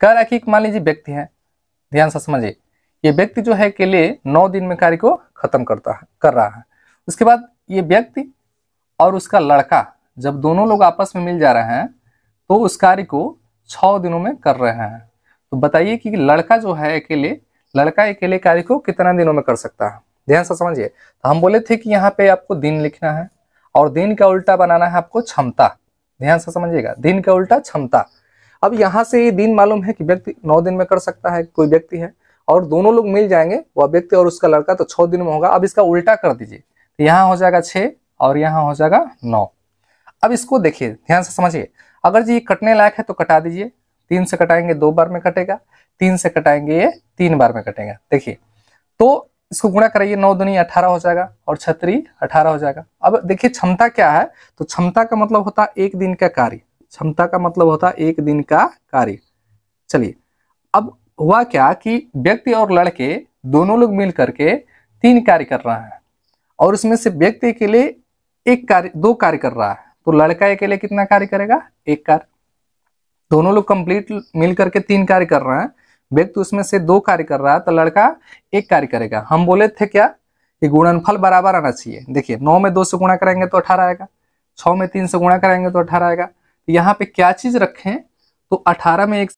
कह रहा है कि मान लीजिए व्यक्ति है ध्यान से समझिए ये व्यक्ति जो है के लिए नौ दिन में कार्य को खत्म करता है कर रहा है उसके बाद ये व्यक्ति और उसका लड़का जब दोनों लोग आपस में मिल जा रहे हैं तो उस कार्य को छ दिनों में कर रहे हैं तो बताइए कि लड़का जो है अकेले लड़का अकेले कार्य को कितना दिनों में कर सकता है ध्यान से समझिए तो हम बोले थे कि यहाँ पे आपको दिन लिखना है और दिन का उल्टा बनाना है आपको क्षमता ध्यान से समझिएगा दिन का उल्टा क्षमता अब यहाँ से ये दिन मालूम है कि व्यक्ति नौ दिन में कर सकता है कोई व्यक्ति है और दोनों लोग मिल जाएंगे वह व्यक्ति और उसका लड़का तो छः दिन में होगा अब इसका उल्टा कर दीजिए यहाँ हो जाएगा छः और यहाँ हो जाएगा नौ अब इसको देखिए ध्यान से समझिए अगर जी कटने लायक है तो कटा दीजिए तीन से कटाएंगे दो बार में कटेगा तीन से कटाएंगे ये तीन बार में कटेगा देखिए तो इसको गुणा कराइए नौ दुनी अठारह हो जाएगा और छतरी अठारह हो जाएगा अब देखिए क्षमता क्या है तो क्षमता का मतलब होता है एक दिन का कार्य क्षमता का मतलब होता है एक दिन का कार्य चलिए अब हुआ क्या कि व्यक्ति और लड़के दोनों लोग मिल करके तीन कार्य कर रहा है और उसमें से व्यक्ति के लिए एक कार्य दो कार्य कर रहा है तो लड़का अकेले कितना कार्य करेगा एक कार्य दोनों लोग कंप्लीट मिल करके तीन कार्य कर रहे हैं व्यक्ति उसमें से दो कार्य कर रहा है तो लड़का एक कार्य करेगा हम बोले थे क्या कि गुणनफल बराबर आना चाहिए देखिए नौ में दो से गुणा करेंगे तो अठारह आएगा छ में तीन से गुणा करेंगे तो अठारह आएगा यहाँ पे क्या चीज रखें तो 18 में एक